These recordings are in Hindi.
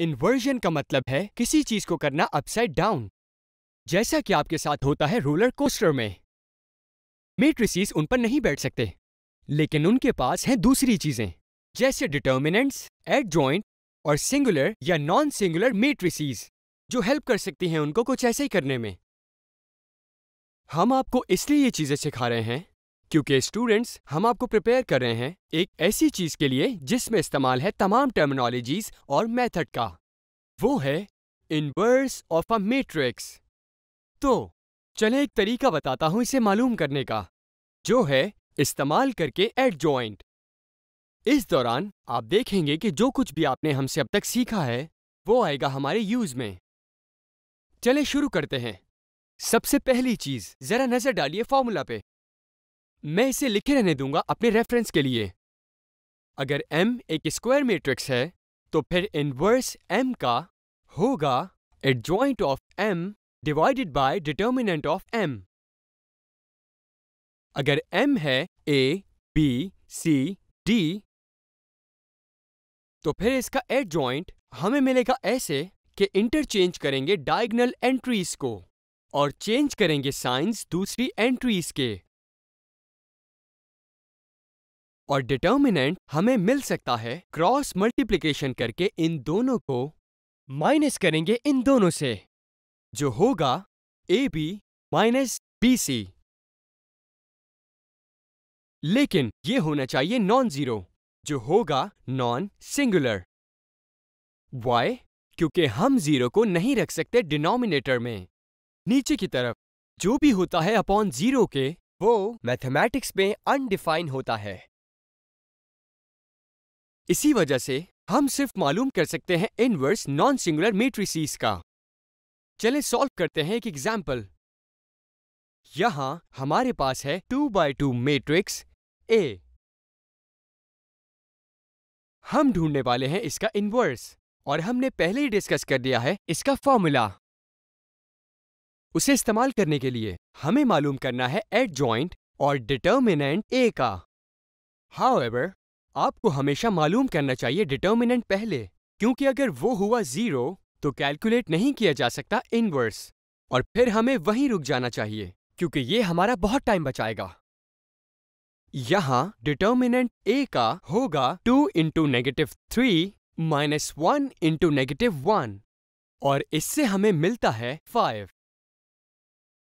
इन्वर्जन का मतलब है किसी चीज को करना अपसाइड डाउन जैसा कि आपके साथ होता है रोलर कोस्टर में मेट्रिसीज उन पर नहीं बैठ सकते लेकिन उनके पास हैं दूसरी चीजें जैसे डिटर्मिनेंट्स एड ज्वाइंट और सिंगुलर या नॉन सिंगुलर मेट्रिसीज जो हेल्प कर सकती हैं उनको कुछ ऐसे ही करने में हम आपको इसलिए ये चीजें सिखा रहे हैं क्योंकि स्टूडेंट्स हम आपको प्रिपेयर कर रहे हैं एक ऐसी चीज के लिए जिसमें इस्तेमाल है तमाम टर्मिनोलॉजीज और मेथड का वो है इनवर्स ऑफ अ मैट्रिक्स तो चले एक तरीका बताता हूं इसे मालूम करने का जो है इस्तेमाल करके एड ज्वाइंट इस दौरान आप देखेंगे कि जो कुछ भी आपने हमसे अब तक सीखा है वो आएगा हमारे यूज में चले शुरू करते हैं सबसे पहली चीज जरा नजर डालिए फॉर्मूला पे मैं इसे लिखे रहने दूंगा अपने रेफरेंस के लिए अगर M एक स्क्वायर मैट्रिक्स है तो फिर इनवर्स M का होगा adjoint of M divided by determinant of M। अगर M है A, B, C, D तो फिर इसका एडजॉइंट हमें मिलेगा ऐसे कि इंटरचेंज करेंगे डायगनल एंट्रीज को और चेंज करेंगे साइंस दूसरी एंट्रीज के और डिटर्मिनेंट हमें मिल सकता है क्रॉस मल्टीप्लीकेशन करके इन दोनों को माइनस करेंगे इन दोनों से जो होगा A B minus B C लेकिन ये होना चाहिए नॉन जीरो जो होगा नॉन सिंगुलर वाई क्योंकि हम जीरो को नहीं रख सकते डिनोमिनेटर में नीचे की तरफ जो भी होता है अपॉन जीरो के वो मैथमेटिक्स में अनडिफाइन होता है इसी वजह से हम सिर्फ मालूम कर सकते हैं इनवर्स नॉन सिंगुलर मेट्रिसीज का चले सॉल्व करते हैं एक एग्जाम्पल यहां हमारे पास है two by two matrix A हम ढूंढने वाले हैं इसका इनवर्स और हमने पहले ही डिस्कस कर दिया है इसका फॉर्मूला उसे इस्तेमाल करने के लिए हमें मालूम करना है एट जॉइंट और डिटर्मिनेंट ए का हाउ एवर आपको हमेशा मालूम करना चाहिए डिटर्मिनेंट पहले क्योंकि अगर वो हुआ जीरो तो कैलकुलेट नहीं किया जा सकता इनवर्स और फिर हमें वहीं रुक जाना चाहिए क्योंकि ये हमारा बहुत टाइम बचाएगा यहां डिटर्मिनेंट ए का होगा two into negative three minus one into negative one और इससे हमें मिलता है फाइव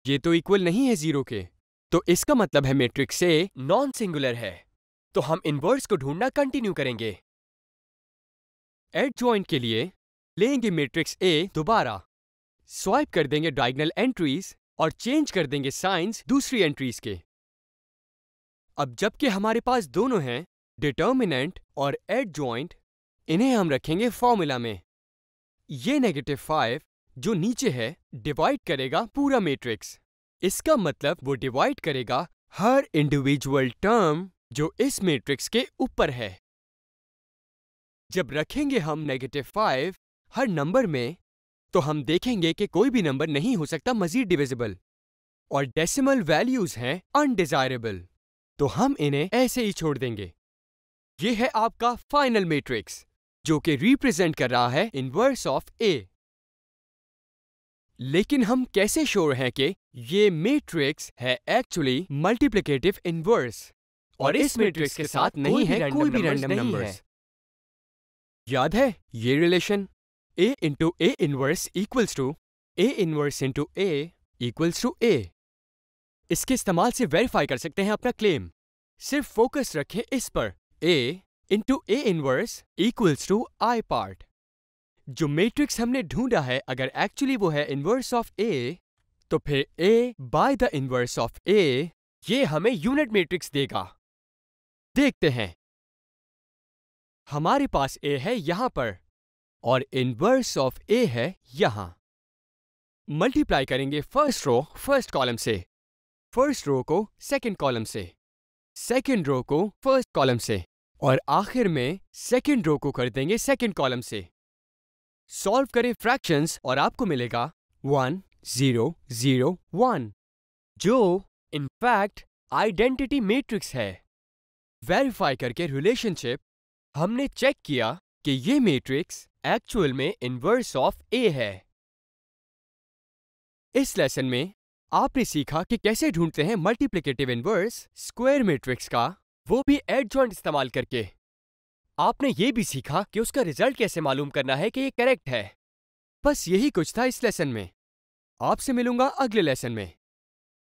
ये तो इक्वल नहीं है जीरो के तो इसका मतलब है मैट्रिक्स ए नॉन सिंगुलर है तो हम इनवर्स को ढूंढना कंटिन्यू करेंगे एड ज्वाइंट के लिए लेंगे मैट्रिक्स ए दोबारा स्वाइप कर देंगे डायगनल एंट्रीज और चेंज कर देंगे साइंस दूसरी एंट्रीज के अब जबकि हमारे पास दोनों हैं डिटर्मिनेंट और एड ज्वाइंट इन्हें हम रखेंगे फॉर्मूला में ये नेगेटिव फाइव जो नीचे है डिवाइड करेगा पूरा मैट्रिक्स इसका मतलब वो डिवाइड करेगा हर इंडिविजुअल टर्म जो इस मैट्रिक्स के ऊपर है जब रखेंगे हम नेगेटिव फाइव हर नंबर में तो हम देखेंगे कि कोई भी नंबर नहीं हो सकता मजीद डिविजिबल और डेसिमल वैल्यूज हैं अनडिजायरेबल तो हम इन्हें ऐसे ही छोड़ देंगे ये है आपका फाइनल मैट्रिक्स जो कि रिप्रेजेंट कर रहा है इनवर्स ऑफ ए लेकिन हम कैसे श्योर हैं कि ये मैट्रिक्स है एक्चुअली मल्टीप्लिकेटिव इनवर्स और इस मैट्रिक्स के साथ नहीं है कोई भी रैंडम नंबर याद है ये relation A into A inverse equals to A inverse into A equals to A इसके इस्तेमाल से वेरीफाई कर सकते हैं अपना क्लेम सिर्फ फोकस रखें इस पर A into A inverse equals to I part जो मैट्रिक्स हमने ढूंढा है अगर एक्चुअली वो है इनवर्स ऑफ ए तो फिर A by the inverse of A ये हमें यूनिट मैट्रिक्स देगा देखते हैं हमारे पास ए है यहां पर और इनवर्स ऑफ ए है यहां मल्टीप्लाई करेंगे फर्स्ट रो फर्स्ट कॉलम से फर्स्ट रो को सेकंड कॉलम से सेकंड रो को फर्स्ट कॉलम से और आखिर में सेकंड रो को कर देंगे सेकंड कॉलम से सॉल्व करें फ्रैक्शंस और आपको मिलेगा वन जीरो जीरो वन जो इनफैक्ट आइडेंटिटी मैट्रिक्स है वेरीफाई करके रिलेशनशिप हमने चेक किया कि ये मैट्रिक्स एक्चुअल में इनवर्स ऑफ ए है इस लेसन में आपने सीखा कि कैसे ढूंढते हैं मल्टीप्लिकेटिव इनवर्स स्क्वायर मैट्रिक्स का वो भी एड जॉइंट इस्तेमाल करके आपने ये भी सीखा कि उसका रिजल्ट कैसे मालूम करना है कि ये करेक्ट है बस यही कुछ था इस लेसन में आपसे मिलूंगा अगले लेसन में